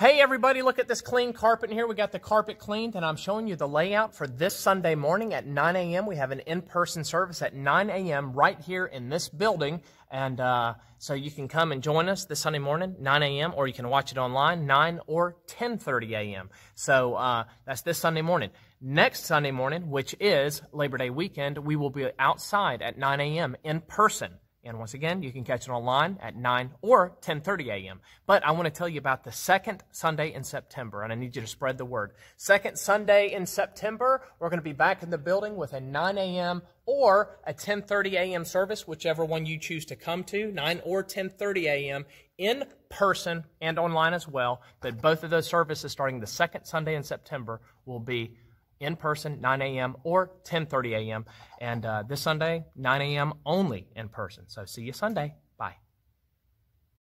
Hey everybody, look at this clean carpet here. We got the carpet cleaned and I'm showing you the layout for this Sunday morning at 9 a.m. We have an in-person service at 9 a.m. right here in this building. And uh, so you can come and join us this Sunday morning, 9 a.m., or you can watch it online, 9 or 10.30 a.m. So uh, that's this Sunday morning. Next Sunday morning, which is Labor Day weekend, we will be outside at 9 a.m. in person. And once again, you can catch it online at 9 or 10:30 a.m. But I want to tell you about the second Sunday in September, and I need you to spread the word. Second Sunday in September, we're going to be back in the building with a 9 a.m. or a 10:30 a.m. service, whichever one you choose to come to, 9 or 10:30 a.m. in person and online as well. But both of those services starting the second Sunday in September will be in person, 9 a.m. or 10:30 a.m. And uh, this Sunday, 9 a.m. only in person. So see you Sunday.